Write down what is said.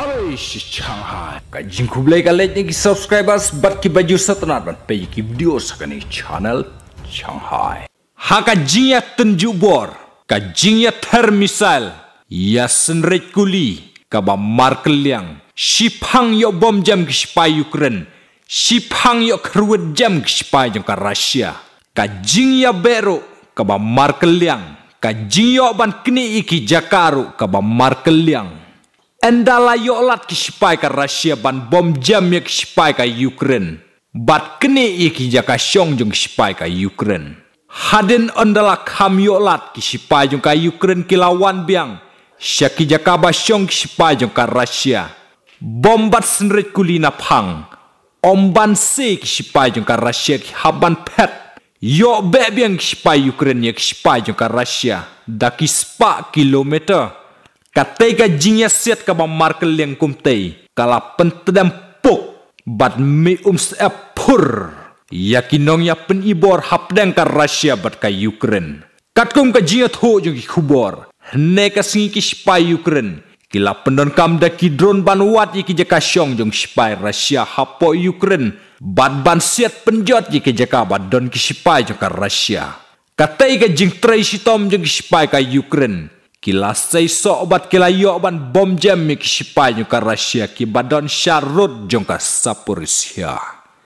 अरे छान कजिन खुबले का लेने की सब्सक्राइबर्स बट की बजू सतनार बन पे की वीडियो सकने channel Shanghai haka jingya tenjuk bor ka jingya ter ya senrek kuli ka ba markel yang shipang yo bom jam ki spai ukraine shipang yo kruwet jam ki spai jam ka russia ka jingya bero ka markel yang ka jingyo ban kini iki jakaru ka ba markel yang Endala yolat kishpai ka Russia ban bom jam yek kishpai ka Ukraine. Bat kene iki jaka syong jung kishpai ka Ukraine. Haden endala kam yolat kishpai jung ka Ukraine kilawan biang. Syaki jaka basyong kishpai jung ka Rusia. Bombat senrit kulina pang. Omban se kishpai jung ka Rusia haban pet. Yo biang kishpai Ukraine yek kishpai jung ka Rusia. Daki spa kilometer. Katega jinya set ka markel yang kumtei. Kala pentedam pok. Bat mi ums epur. Yakinong ya penibor hapdang ka Rusia bat ka Ukraine. katkum ka jinya tho jung kubor. Neka singi ki spy Ukraine. Kila pendon kam da ki drone ban wat ki jeka syong jung spy Rusia hapo Ukraine. Bat ban set penjot ki jeka bat don ki spy jung ka Rusia. Katai ka jing trai sitom jong spy ka Ukraine. Kilas Kilasai sobat kilayo ban bom jemik sipanyu ki kibadon syarut jongka sapurisia.